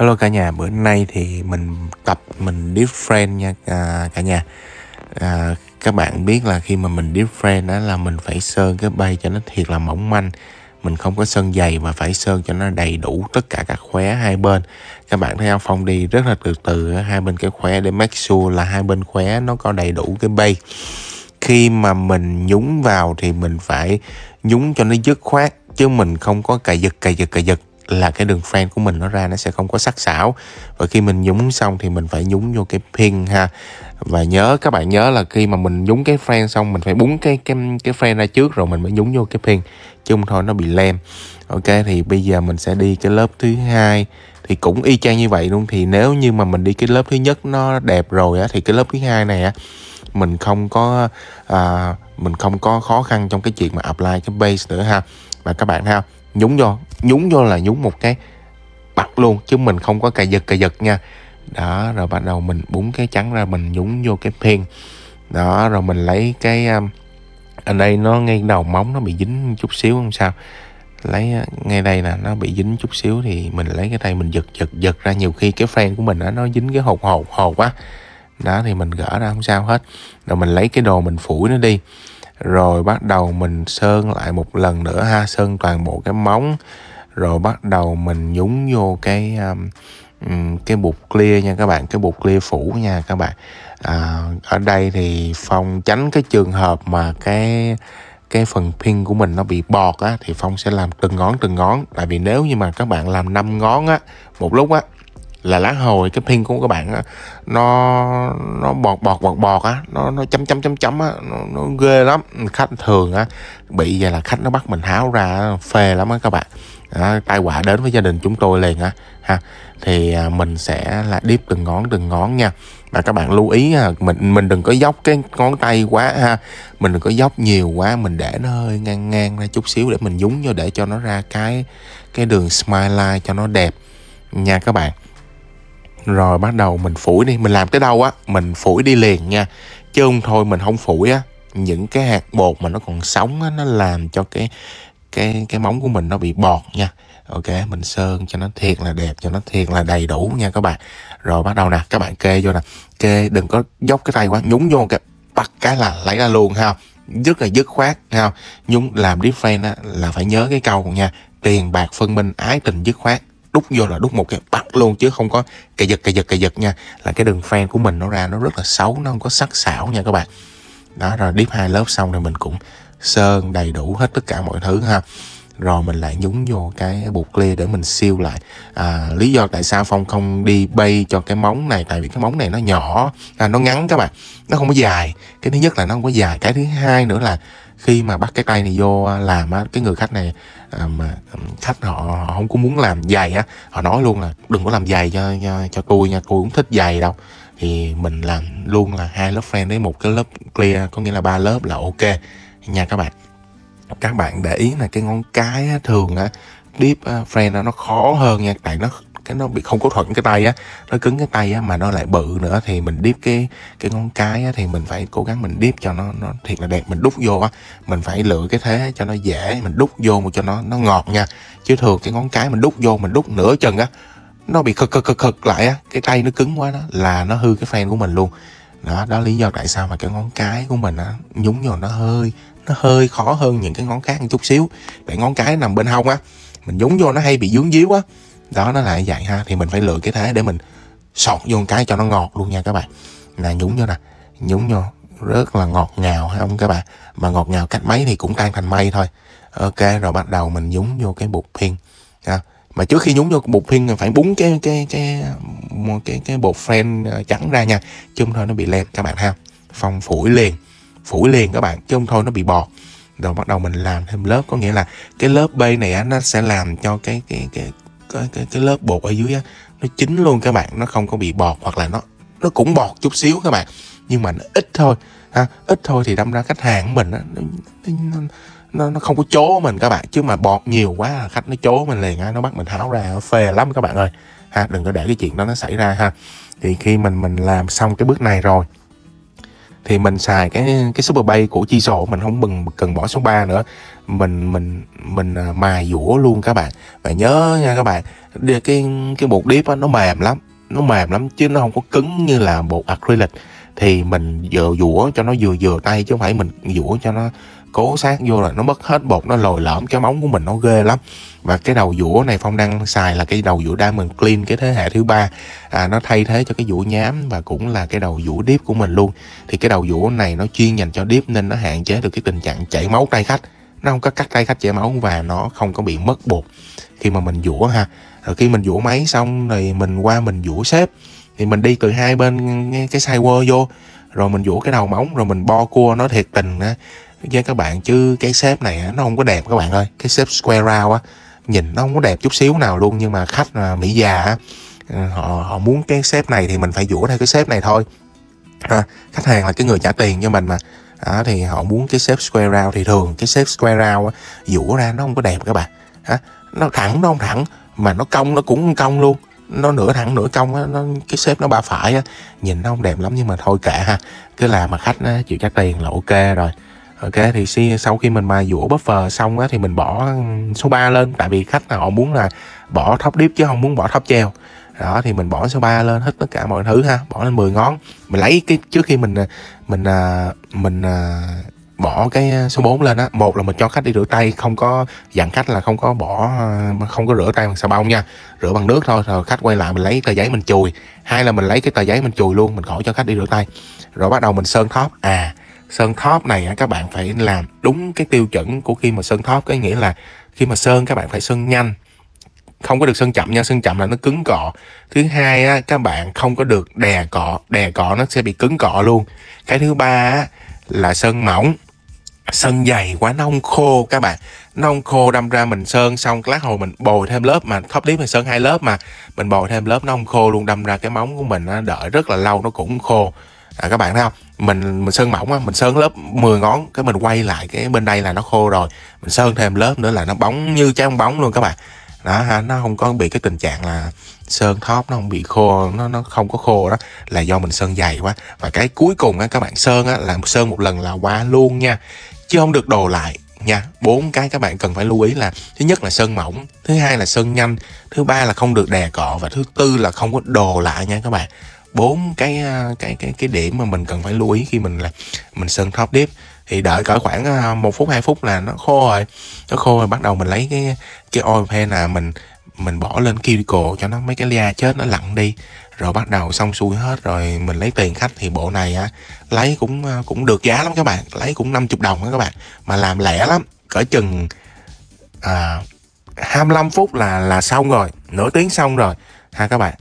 Hello cả nhà, bữa nay thì mình tập mình friend nha à, cả nhà à, Các bạn biết là khi mà mình friend đó là mình phải sơn cái bay cho nó thiệt là mỏng manh Mình không có sơn dày và phải sơn cho nó đầy đủ tất cả các khóe hai bên Các bạn thấy không, Phong đi rất là từ từ hai bên cái khóe để make sure là hai bên khóe nó có đầy đủ cái bay khi mà mình nhúng vào thì mình phải nhúng cho nó dứt khoát chứ mình không có cài giật cài giật cài giật là cái đường fan của mình nó ra nó sẽ không có sắc sảo và khi mình nhúng xong thì mình phải nhúng vô cái pin ha và nhớ các bạn nhớ là khi mà mình nhúng cái fan xong mình phải búng cái cái cái fan ra trước rồi mình mới nhúng vô cái pin chung thôi nó bị lem ok thì bây giờ mình sẽ đi cái lớp thứ hai thì cũng y chang như vậy luôn thì nếu như mà mình đi cái lớp thứ nhất nó đẹp rồi á thì cái lớp thứ hai này á mình không có à, mình không có khó khăn trong cái chuyện mà apply cái base nữa ha và các bạn ha nhúng vô nhúng vô là nhúng một cái bật luôn chứ mình không có cài giật cài giật nha đó rồi bắt đầu mình búng cái trắng ra mình nhúng vô cái phiên đó rồi mình lấy cái um, ở đây nó ngay đầu móng nó bị dính chút xíu không sao lấy uh, ngay đây nè nó bị dính chút xíu thì mình lấy cái tay mình giật giật giật ra nhiều khi cái phen của mình đó, nó dính cái hột hột hột quá đó thì mình gỡ ra không sao hết rồi mình lấy cái đồ mình phủi nó đi rồi bắt đầu mình sơn lại một lần nữa ha sơn toàn bộ cái móng rồi bắt đầu mình nhúng vô cái um, um, cái bột clear nha các bạn cái bột clear phủ nha các bạn à, ở đây thì phong tránh cái trường hợp mà cái cái phần pin của mình nó bị bọt á thì phong sẽ làm từng ngón từng ngón tại vì nếu như mà các bạn làm 5 ngón á một lúc á là lá hồi cái pin của các bạn á nó nó bọt bọt bọt bọt á nó nó chấm chấm chấm chấm á nó, nó ghê lắm khách thường á bị vậy là khách nó bắt mình háo ra phê lắm á các bạn à, tai họa đến với gia đình chúng tôi liền á ha thì à, mình sẽ là điếp từng ngón từng ngón nha và các bạn lưu ý ha, mình mình đừng có dốc cái ngón tay quá ha mình đừng có dốc nhiều quá mình để nó hơi ngang ngang ra chút xíu để mình dúng vô để cho nó ra cái cái đường smile line cho nó đẹp nha các bạn rồi bắt đầu mình phủi đi mình làm tới đâu á mình phủi đi liền nha chứ không thôi mình không phủi á những cái hạt bột mà nó còn sống á nó làm cho cái cái cái móng của mình nó bị bọt nha ok mình sơn cho nó thiệt là đẹp cho nó thiệt là đầy đủ nha các bạn rồi bắt đầu nè các bạn kê vô nè kê đừng có dốc cái tay quá nhúng vô cái bắt cái là lấy ra luôn ha rất là dứt khoát ha nhúng làm deep fan á là phải nhớ cái câu nha tiền bạc phân minh ái tình dứt khoát đút vô là đút một cái bắt luôn chứ không có cày giật cày giật cày giật nha là cái đường fan của mình nó ra nó rất là xấu nó không có sắc sảo nha các bạn đó rồi deep hai lớp xong rồi mình cũng sơn đầy đủ hết tất cả mọi thứ ha rồi mình lại nhúng vô cái bột clear để mình siêu lại à, lý do tại sao phong không đi bay cho cái móng này tại vì cái móng này nó nhỏ à, nó ngắn các bạn nó không có dài cái thứ nhất là nó không có dài cái thứ hai nữa là khi mà bắt cái tay này vô à, làm á cái người khách này à, mà khách họ, họ không có muốn làm dày á họ nói luôn là đừng có làm dày cho cho, cho tôi nha tôi cũng thích dày đâu thì mình làm luôn là hai lớp fan đấy một cái lớp clear có nghĩa là ba lớp là ok nha các bạn các bạn để ý là cái ngón cái á, thường á deep friend nó khó hơn nha tại nó cái nó bị không có thuận cái tay á nó cứng cái tay á mà nó lại bự nữa thì mình điếp cái cái ngón cái á thì mình phải cố gắng mình điếp cho nó nó thiệt là đẹp mình đút vô á mình phải lựa cái thế cho nó dễ mình đút vô một cho nó nó ngọt nha chứ thường cái ngón cái mình đút vô mình đút nửa chân á nó bị khực khực khực khực lại á cái tay nó cứng quá đó là nó hư cái fan của mình luôn đó đó lý do tại sao mà cái ngón cái của mình á nhúng vô nó hơi nó hơi khó hơn những cái ngón khác một chút xíu tại ngón cái nằm bên hông á mình nhúng vô nó hay bị dướng díu á đó nó lại vậy ha thì mình phải lựa cái thế để mình sọt vô một cái cho nó ngọt luôn nha các bạn là nhúng vô nè nhúng vô rất là ngọt ngào hay không các bạn mà ngọt ngào cách mấy thì cũng tan thành mây thôi ok rồi bắt đầu mình nhúng vô cái bột phiên ha mà trước khi nhúng vô bột phiên mình phải búng cái cái cái một cái cái bột friend trắng ờ, ra nha chung thôi nó bị lem các bạn ha phong phủi liền phủi liền các bạn chung thôi nó bị bọt rồi bắt đầu mình làm thêm lớp có nghĩa là cái lớp bê này á, nó sẽ làm cho cái cái cái cái cái, cái lớp bột ở dưới á, nó chín luôn các bạn nó không có bị bọt hoặc là nó nó cũng bọt chút xíu các bạn nhưng mà nó ít thôi ha ít thôi thì đâm ra khách hàng của mình á, nó, nó nó không có chố mình các bạn chứ mà bọt nhiều quá là khách nó chố mình liền á nó bắt mình tháo ra phê lắm các bạn ơi ha đừng có để cái chuyện đó nó xảy ra ha thì khi mình mình làm xong cái bước này rồi thì mình xài cái cái super bay của chi sổ mình không cần cần bỏ số 3 nữa mình mình mình à, mài dũa luôn các bạn và nhớ nha các bạn cái cái bột điếp nó mềm lắm nó mềm lắm chứ nó không có cứng như là bột acrylic thì mình vừa dũa cho nó vừa vừa tay chứ không phải mình dũa cho nó cố sát vô là nó mất hết bột nó lồi lõm cái móng của mình nó ghê lắm và cái đầu dũa này phong đang xài là cái đầu dũa diamond clean cái thế hệ thứ ba à, nó thay thế cho cái dũa nhám và cũng là cái đầu dũa deep của mình luôn thì cái đầu dũa này nó chuyên dành cho deep nên nó hạn chế được cái tình trạng chảy máu tay khách nó không có cắt tay khách chảy máu và nó không có bị mất bột khi mà mình dũa ha rồi khi mình dũa máy xong thì mình qua mình dũa xếp thì mình đi từ hai bên cái sidewall vô rồi mình dũa cái đầu móng rồi mình bo cua nó thiệt tình á với các bạn chứ cái xếp này nó không có đẹp các bạn ơi cái xếp square round á nhìn nó không có đẹp chút xíu nào luôn nhưng mà khách à, mỹ già á ờ, họ họ muốn cái xếp này thì mình phải dũa theo cái xếp này thôi à, khách hàng là cái người trả tiền cho mình mà à, thì họ muốn cái xếp square round thì thường cái xếp square round á, dũa ra nó không có đẹp các bạn à, nó thẳng nó không thẳng mà nó cong nó cũng cong luôn nó nửa thẳng nửa cong á, nó cái xếp nó ba phải á, nhìn nó không đẹp lắm nhưng mà thôi kệ ha cứ làm mà khách á, chịu trả tiền là ok rồi Ok thì sau khi mình mài dũa buffer xong á, thì mình bỏ số 3 lên tại vì khách là họ muốn là bỏ thóc điếp chứ không muốn bỏ thóc treo đó thì mình bỏ số 3 lên hết tất cả mọi thứ ha bỏ lên 10 ngón mình lấy cái trước khi mình à, mình à, mình, mình à, bỏ cái số 4 lên á một là mình cho khách đi rửa tay không có dặn khách là không có bỏ không có rửa tay bằng xà bông nha rửa bằng nước thôi rồi khách quay lại mình lấy tờ giấy mình chùi hai là mình lấy cái tờ giấy mình chùi luôn mình khỏi cho khách đi rửa tay rồi bắt đầu mình sơn thóp à sơn thóp này các bạn phải làm đúng cái tiêu chuẩn của khi mà sơn thóp có nghĩa là khi mà sơn các bạn phải sơn nhanh không có được sơn chậm nha sơn chậm là nó cứng cọ thứ hai á, các bạn không có được đè cọ đè cọ nó sẽ bị cứng cọ luôn cái thứ ba á, là sơn mỏng sơn dày quá nó khô các bạn nó khô đâm ra mình sơn xong lát hồi mình bồi thêm lớp mà thấp tiếp mình sơn hai lớp mà mình bồi thêm lớp nó khô luôn đâm ra cái móng của mình nó đợi rất là lâu nó cũng khô à, các bạn thấy không mình mình sơn mỏng á mình sơn lớp 10 ngón cái mình quay lại cái bên đây là nó khô rồi mình sơn thêm lớp nữa là nó bóng như trái bóng bóng luôn các bạn đó ha nó không có bị cái tình trạng là sơn thóp nó không bị khô nó nó không có khô đó là do mình sơn dày quá và cái cuối cùng á các bạn sơn á là sơn một lần là qua luôn nha chứ không được đồ lại nha bốn cái các bạn cần phải lưu ý là thứ nhất là sơn mỏng thứ hai là sơn nhanh thứ ba là không được đè cọ và thứ tư là không có đồ lại nha các bạn bốn cái à, cái cái cái điểm mà mình cần phải lưu ý khi mình là mình sơn top deep thì đợi cỡ khoảng à, một phút 2 phút là nó khô rồi nó khô rồi bắt đầu mình lấy cái cái oil pan là mình mình bỏ lên cuticle cho nó mấy cái da chết nó lặn đi rồi bắt đầu xong xuôi hết rồi mình lấy tiền khách thì bộ này á lấy cũng à, cũng được giá lắm các bạn lấy cũng 50 đồng đó các bạn mà làm lẻ lắm cỡ chừng à, 25 phút là là xong rồi nửa tiếng xong rồi ha các bạn